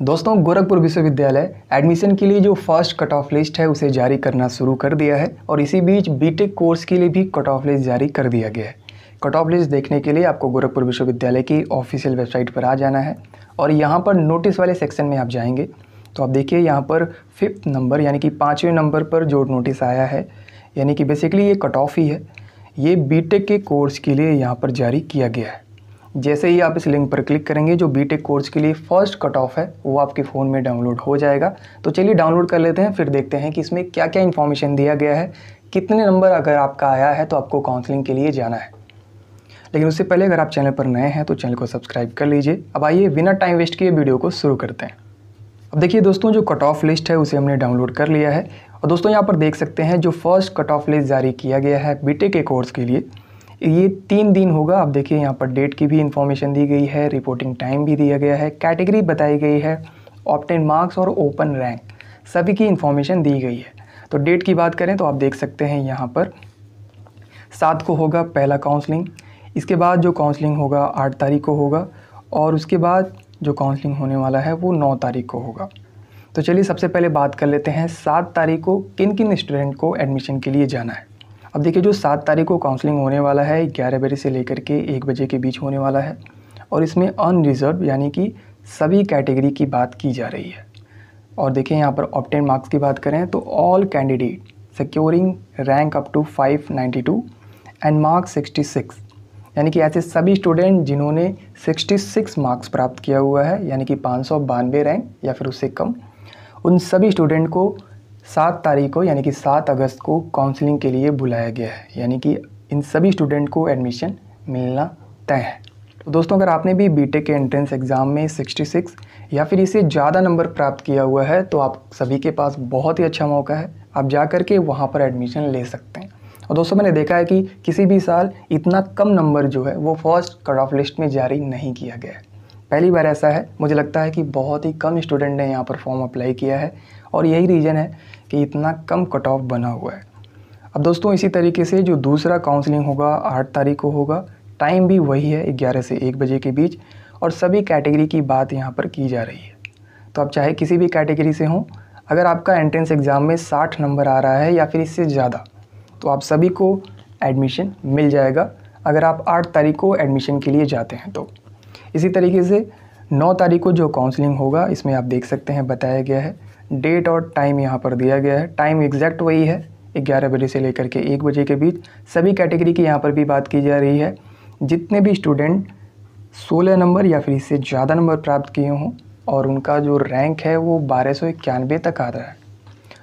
दोस्तों गोरखपुर विश्वविद्यालय एडमिशन के लिए जो फर्स्ट कट ऑफ लिस्ट है उसे जारी करना शुरू कर दिया है और इसी बीच बीटेक कोर्स के लिए भी कट ऑफ लिस्ट जारी कर दिया गया है कट ऑफ लिस्ट देखने के लिए आपको गोरखपुर विश्वविद्यालय की ऑफिशियल वेबसाइट पर आ जाना है और यहाँ पर नोटिस वाले सेक्शन में आप जाएंगे तो आप देखिए यहाँ पर फिफ्थ नंबर यानी कि पाँचवें नंबर पर जो नोटिस आया है यानी कि बेसिकली ये कट ऑफ ही है ये बीटेक के कोर्स के लिए यहाँ पर जारी किया गया है जैसे ही आप इस लिंक पर क्लिक करेंगे जो बीटेक कोर्स के लिए फर्स्ट कट ऑफ है वो आपके फ़ोन में डाउनलोड हो जाएगा तो चलिए डाउनलोड कर लेते हैं फिर देखते हैं कि इसमें क्या क्या इन्फॉर्मेशन दिया गया है कितने नंबर अगर आपका आया है तो आपको काउंसलिंग के लिए जाना है लेकिन उससे पहले अगर आप चैनल पर नए हैं तो चैनल को सब्सक्राइब कर लीजिए अब आइए बिना टाइम वेस्ट किए वीडियो को शुरू करते हैं अब देखिए दोस्तों जो कट ऑफ लिस्ट है उसे हमने डाउनलोड कर लिया है और दोस्तों यहाँ पर देख सकते हैं जो फर्स्ट कट ऑफ लिस्ट जारी किया गया है बीटेक के कोर्स के लिए ये तीन दिन होगा आप देखिए यहाँ पर डेट की भी इंफॉर्मेशन दी गई है रिपोर्टिंग टाइम भी दिया गया है कैटेगरी बताई गई है ऑप्टेन मार्क्स और ओपन रैंक सभी की इन्फॉर्मेशन दी गई है तो डेट की बात करें तो आप देख सकते हैं यहाँ पर सात को होगा पहला काउंसलिंग इसके बाद जो काउंसलिंग होगा आठ तारीख को होगा और उसके बाद जो काउंसलिंग होने वाला है वो नौ तारीख को होगा तो चलिए सबसे पहले बात कर लेते हैं सात तारीख को किन किन स्टूडेंट को एडमिशन के लिए जाना है अब देखिए जो सात तारीख को काउंसलिंग होने वाला है ग्यारह बजे से लेकर के एक बजे के बीच होने वाला है और इसमें अनरिजर्व यानी कि सभी कैटेगरी की बात की जा रही है और देखिए यहाँ पर ऑप्टेन मार्क्स की बात करें तो all candidate securing rank up to 592 and marks 66 यानी कि ऐसे सभी स्टूडेंट जिन्होंने 66 मार्क्स प्राप्त किया हुआ है यानी कि पाँच रैंक या फिर उससे कम उन सभी स्टूडेंट को सात तारीख को यानी कि सात अगस्त को काउंसलिंग के लिए बुलाया गया है यानी कि इन सभी स्टूडेंट को एडमिशन मिलना तय है तो दोस्तों अगर आपने भी बीटेक के एंट्रेंस एग्ज़ाम में 66 या फिर इसे ज़्यादा नंबर प्राप्त किया हुआ है तो आप सभी के पास बहुत ही अच्छा मौका है आप जा कर के वहाँ पर एडमिशन ले सकते हैं और दोस्तों मैंने देखा है कि किसी भी साल इतना कम नंबर जो है वो फर्स्ट कट ऑफ लिस्ट में जारी नहीं किया गया है पहली बार ऐसा है मुझे लगता है कि बहुत ही कम स्टूडेंट ने यहाँ पर फॉर्म अप्लाई किया है और यही रीज़न है कि इतना कम कट ऑफ बना हुआ है अब दोस्तों इसी तरीके से जो दूसरा काउंसलिंग होगा आठ तारीख को होगा टाइम भी वही है ग्यारह से एक बजे के बीच और सभी कैटेगरी की बात यहाँ पर की जा रही है तो आप चाहे किसी भी कैटेगरी से हों अगर आपका एंट्रेंस एग्ज़ाम में साठ नंबर आ रहा है या फिर इससे ज़्यादा तो आप सभी को एडमिशन मिल जाएगा अगर आप आठ तारीख को एडमिशन के लिए जाते हैं तो इसी तरीके से नौ तारीख को जो काउंसलिंग होगा इसमें आप देख सकते हैं बताया गया है डेट और टाइम यहाँ पर दिया गया है टाइम एग्जैक्ट वही है ग्यारह बजे से लेकर के एक बजे के बीच सभी कैटेगरी की यहाँ पर भी बात की जा रही है जितने भी स्टूडेंट सोलह नंबर या फिर इससे ज़्यादा नंबर प्राप्त किए हों और उनका जो रैंक है वो बारह सौ इक्यानवे तक आ रहा है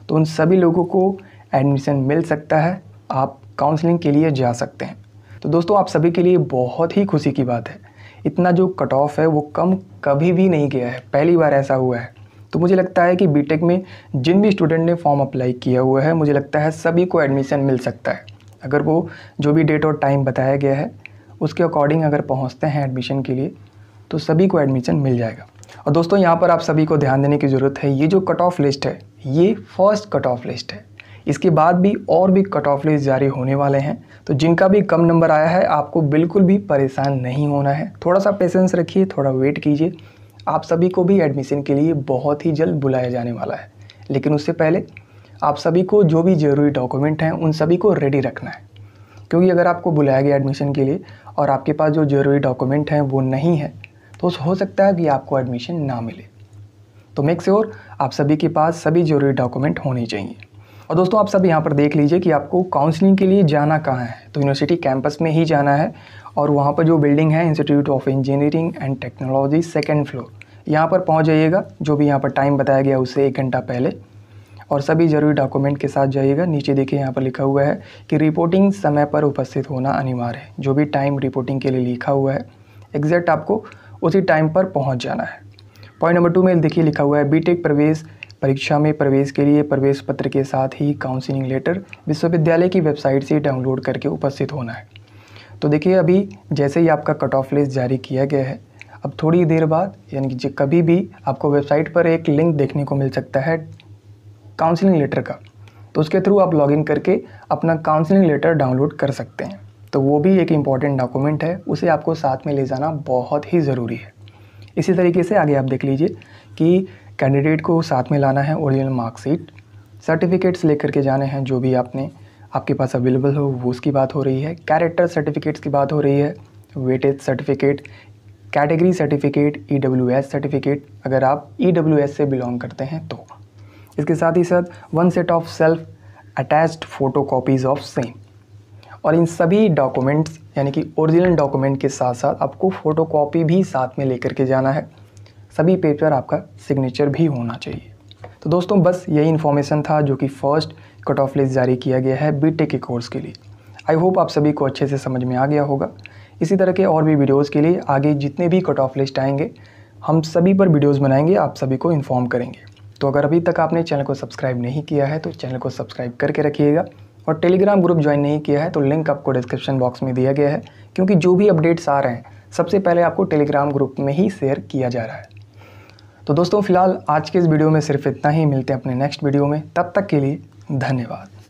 तो उन सभी लोगों को एडमिशन मिल सकता है आप काउंसलिंग के लिए जा सकते हैं तो दोस्तों आप सभी के लिए बहुत ही खुशी की बात है इतना जो कट ऑफ है वो कम कभी भी नहीं गया है पहली बार ऐसा हुआ है तो मुझे लगता है कि बीटेक में जिन भी स्टूडेंट ने फॉर्म अप्लाई किया हुआ है मुझे लगता है सभी को एडमिशन मिल सकता है अगर वो जो भी डेट और टाइम बताया गया है उसके अकॉर्डिंग अगर पहुंचते हैं एडमिशन के लिए तो सभी को एडमिशन मिल जाएगा और दोस्तों यहाँ पर आप सभी को ध्यान देने की ज़रूरत है ये जो कट ऑफ लिस्ट है ये फर्स्ट कट ऑफ लिस्ट है इसके बाद भी और भी कट ऑफ लिस्ट जारी होने वाले हैं तो जिनका भी कम नंबर आया है आपको बिल्कुल भी परेशान नहीं होना है थोड़ा सा पेशेंस रखिए थोड़ा वेट कीजिए आप सभी को भी एडमिशन के लिए बहुत ही जल्द बुलाया जाने वाला है लेकिन उससे पहले आप सभी को जो भी ज़रूरी डॉक्यूमेंट हैं उन सभी को रेडी रखना है क्योंकि अगर आपको बुलाया गया एडमिशन के लिए और आपके पास जो ज़रूरी डॉक्यूमेंट हैं वो नहीं है तो हो सकता है कि आपको एडमिशन ना मिले तो मेक श्योर sure आप सभी के पास सभी ज़रूरी डॉक्यूमेंट होने चाहिए और दोस्तों आप सब यहाँ पर देख लीजिए कि आपको काउंसलिंग के लिए जाना कहाँ है तो यूनिवर्सिटी कैंपस में ही जाना है और वहाँ पर जो बिल्डिंग है institute of engineering and technology second floor यहाँ पर पहुँच जाइएगा जो भी यहाँ पर टाइम बताया गया उससे एक घंटा पहले और सभी जरूरी डॉक्यूमेंट के साथ जाइएगा नीचे देखिए यहाँ पर लिखा हुआ है कि रिपोर्टिंग समय पर उपस्थित होना अनिवार्य है जो भी टाइम रिपोर्टिंग के लिए लिखा हुआ है एग्जैक्ट आपको उसी टाइम पर पहुँच जाना है पॉइंट नंबर टू में देखिए लिखा हुआ है बीटेक प्रवेश परीक्षा में प्रवेश के लिए प्रवेश पत्र के साथ ही काउंसिलिंग लेटर विश्वविद्यालय की वेबसाइट से डाउनलोड करके उपस्थित होना है तो देखिए अभी जैसे ही आपका कट ऑफ लिस्ट जारी किया गया है अब थोड़ी देर बाद यानी कि कभी भी आपको वेबसाइट पर एक लिंक देखने को मिल सकता है काउंसिलिंग लेटर का तो उसके थ्रू आप लॉगिन करके अपना काउंसिलिंग लेटर डाउनलोड कर सकते हैं तो वो भी एक इम्पॉर्टेंट डॉक्यूमेंट है उसे आपको साथ में ले जाना बहुत ही ज़रूरी है इसी तरीके से आगे आप देख लीजिए कि कैंडिडेट को साथ में लाना है ओरिजिनल मार्कशीट सर्टिफिकेट्स लेकर के जाने हैं जो भी आपने आपके पास अवेलेबल हो वो उसकी बात हो रही है कैरेक्टर सर्टिफिकेट्स की बात हो रही है weightage certificate category certificate E certificate अगर आप ई e से बिलोंग करते हैं तो इसके साथ ही साथ one set of self attached photo copies of same और इन सभी डॉक्यूमेंट्स यानी कि ओरिजिनल डॉक्यूमेंट के साथ साथ आपको फ़ोटो कॉपी भी साथ में लेकर के जाना है सभी पेपर आपका सिग्नेचर भी होना चाहिए तो दोस्तों बस यही इन्फॉर्मेशन था जो कि फर्स्ट कट ऑफ लिस्ट जारी किया गया है बीटेक के कोर्स के लिए आई होप आप सभी को अच्छे से समझ में आ गया होगा इसी तरह के और भी वीडियोज़ के लिए आगे जितने भी कट ऑफ लिस्ट आएंगे हम सभी पर वीडियोज़ बनाएंगे आप सभी को इन्फॉर्म करेंगे तो अगर अभी तक आपने चैनल को सब्सक्राइब नहीं किया है तो चैनल को सब्सक्राइब करके रखिएगा और टेलीग्राम ग्रुप ज्वाइन नहीं किया है तो लिंक आपको डिस्क्रिप्शन बॉक्स में दिया गया है क्योंकि जो भी अपडेट्स आ रहे हैं सबसे पहले आपको टेलीग्राम ग्रुप में ही शेयर किया जा रहा है तो दोस्तों फ़िलहाल आज के इस वीडियो में सिर्फ इतना ही मिलते हैं अपने नेक्स्ट वीडियो में तब तक के लिए धन्यवाद